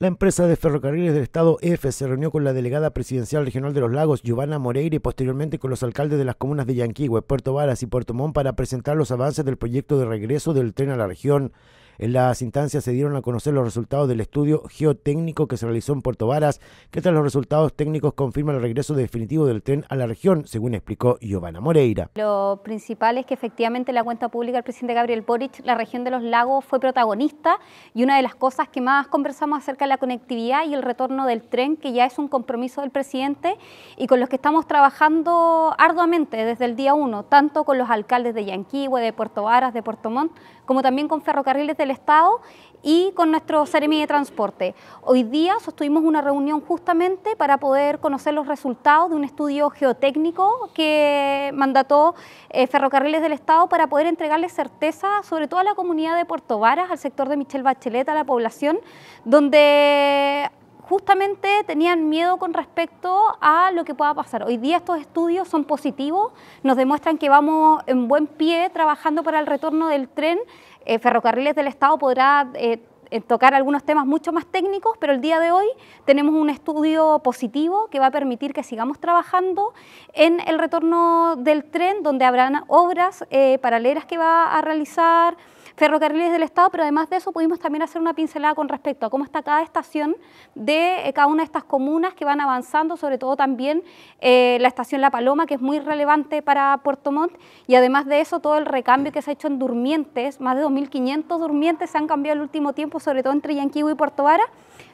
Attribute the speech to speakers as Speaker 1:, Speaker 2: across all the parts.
Speaker 1: La empresa de ferrocarriles del Estado F se reunió con la delegada presidencial regional de los lagos, Giovanna Moreira, y posteriormente con los alcaldes de las comunas de Yanquihue, Puerto Varas y Puerto Montt para presentar los avances del proyecto de regreso del tren a la región. En las instancias se dieron a conocer los resultados del estudio geotécnico que se realizó en Puerto Varas, que tras los resultados técnicos confirma el regreso definitivo del tren a la región, según explicó Giovanna Moreira.
Speaker 2: Lo principal es que efectivamente la cuenta pública del presidente Gabriel Boric, la región de los lagos fue protagonista y una de las cosas que más conversamos acerca de la conectividad y el retorno del tren, que ya es un compromiso del presidente y con los que estamos trabajando arduamente desde el día uno, tanto con los alcaldes de Yanquihue, de Puerto Varas, de Puerto Montt, como también con ferrocarriles de Estado y con nuestro Ceremi de Transporte. Hoy día sostuvimos una reunión justamente para poder conocer los resultados de un estudio geotécnico que mandató eh, Ferrocarriles del Estado para poder entregarle certeza sobre todo a la comunidad de Puerto Varas, al sector de Michel Bachelet, a la población, donde justamente tenían miedo con respecto a lo que pueda pasar. Hoy día estos estudios son positivos, nos demuestran que vamos en buen pie trabajando para el retorno del tren. Eh, Ferrocarriles del Estado podrá eh, eh, tocar algunos temas mucho más técnicos, pero el día de hoy tenemos un estudio positivo que va a permitir que sigamos trabajando en el retorno del tren, donde habrán obras paralelas que va a realizar ferrocarriles del Estado, pero además de eso pudimos también hacer una pincelada con respecto a cómo está cada estación de eh, cada una de estas comunas que van avanzando, sobre todo también eh, la estación La Paloma, que es muy relevante para Puerto Montt, y además de eso todo el recambio que se ha hecho en durmientes, más de 2.500 durmientes se han cambiado el último tiempo, sobre todo entre Yanquibu y Puerto Vara,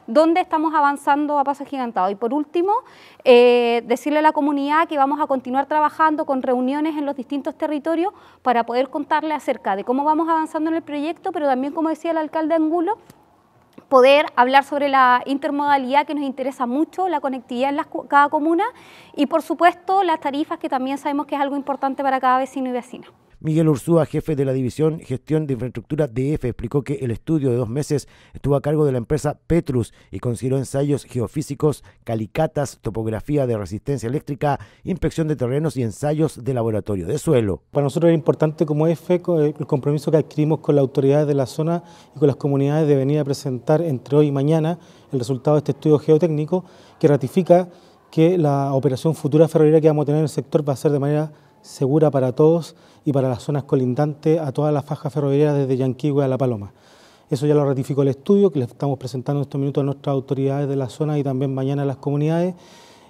Speaker 2: dónde estamos avanzando a paso gigantado. Y por último, eh, decirle a la comunidad que vamos a continuar trabajando con reuniones en los distintos territorios para poder contarle acerca de cómo vamos avanzando en el proyecto, pero también, como decía el alcalde Angulo, poder hablar sobre la intermodalidad que nos interesa mucho, la conectividad en cada comuna y por supuesto las tarifas que también sabemos que es algo importante para cada vecino y vecina.
Speaker 1: Miguel Ursúa, jefe de la División Gestión de Infraestructura de EFE, explicó que el estudio de dos meses estuvo a cargo de la empresa Petrus y consideró ensayos geofísicos, calicatas, topografía de resistencia eléctrica, inspección de terrenos y ensayos de laboratorio de suelo. Para nosotros es importante como EFE e, eh,
Speaker 3: el compromiso que adquirimos con las autoridades de la zona y con las comunidades de venir a presentar entre hoy y mañana el resultado de este estudio geotécnico que ratifica que la operación futura ferroviaria que vamos a tener en el sector va a ser de manera segura para todos y para las zonas colindantes a todas las fajas ferroviarias desde Yanquihue a La Paloma. Eso ya lo ratificó el estudio que le estamos presentando en estos minutos a nuestras autoridades de la zona y también mañana a las comunidades.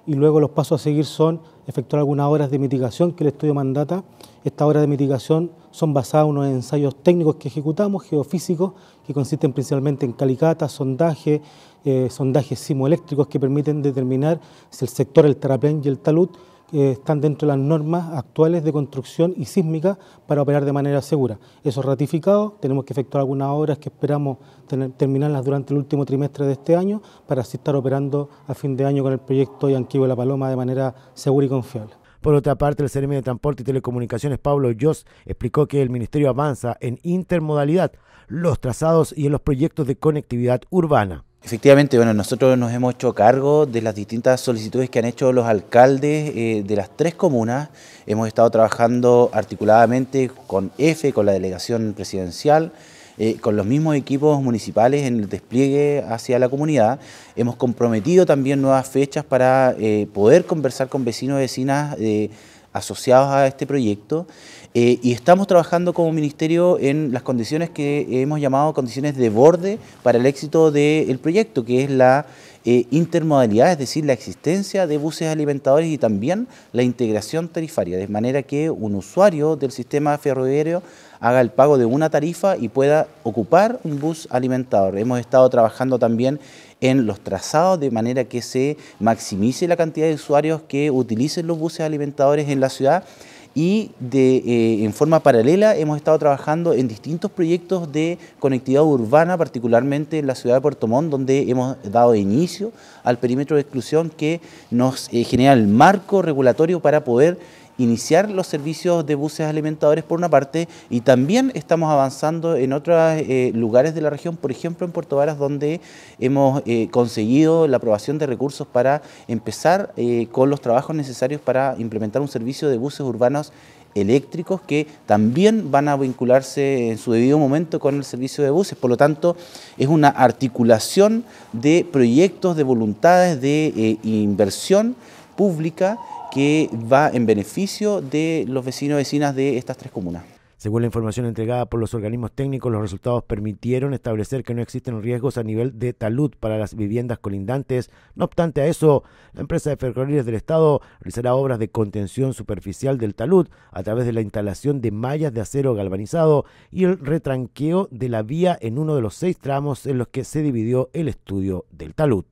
Speaker 3: Y luego los pasos a seguir son efectuar algunas horas de mitigación que el estudio mandata. Estas horas de mitigación son basadas en unos ensayos técnicos que ejecutamos, geofísicos, que consisten principalmente en calicatas, sondaje, eh, sondajes simoeléctricos que permiten determinar si el sector, el terraplén y el talud están dentro de las normas actuales de construcción y sísmica para operar de manera segura. Eso ratificado, tenemos que efectuar algunas obras que esperamos terminarlas durante el último trimestre de este año para así estar operando a fin de año con el proyecto Yanquivo La Paloma de manera segura y
Speaker 1: confiable. Por otra parte, el CRM de Transporte y Telecomunicaciones, Pablo Yoss, explicó que el Ministerio avanza en intermodalidad, los trazados y en los proyectos de conectividad urbana.
Speaker 4: Efectivamente, bueno, nosotros nos hemos hecho cargo de las distintas solicitudes que han hecho los alcaldes eh, de las tres comunas. Hemos estado trabajando articuladamente con EFE, con la delegación presidencial, eh, con los mismos equipos municipales en el despliegue hacia la comunidad. Hemos comprometido también nuevas fechas para eh, poder conversar con vecinos y vecinas asociados a este proyecto eh, y estamos trabajando como ministerio en las condiciones que hemos llamado condiciones de borde para el éxito del proyecto, que es la eh, intermodalidad, es decir, la existencia de buses alimentadores y también la integración tarifaria, de manera que un usuario del sistema ferroviario haga el pago de una tarifa y pueda ocupar un bus alimentador. Hemos estado trabajando también en los trazados de manera que se maximice la cantidad de usuarios que utilicen los buses alimentadores en la ciudad y eh, en forma paralela hemos estado trabajando en distintos proyectos de conectividad urbana, particularmente en la ciudad de Puerto Montt, donde hemos dado inicio al perímetro de exclusión que nos eh, genera el marco regulatorio para poder iniciar los servicios de buses alimentadores por una parte y también estamos avanzando en otros eh, lugares de la región, por ejemplo en Puerto Varas donde hemos eh, conseguido la aprobación de recursos para empezar eh, con los trabajos necesarios para implementar un servicio de buses urbanos eléctricos que también van a vincularse en su debido momento con el servicio de buses. Por lo tanto, es una articulación de proyectos, de voluntades, de inversión pública que va en beneficio de los vecinos y vecinas de estas tres comunas. Según la información
Speaker 1: entregada por los organismos técnicos, los resultados permitieron establecer que no existen riesgos a nivel de talud para las viviendas colindantes. No obstante a eso, la empresa de ferrocarriles del Estado realizará obras de contención superficial del talud a través de la instalación de mallas de acero galvanizado y el retranqueo de la vía en uno de los seis tramos en los que se dividió el estudio del talud.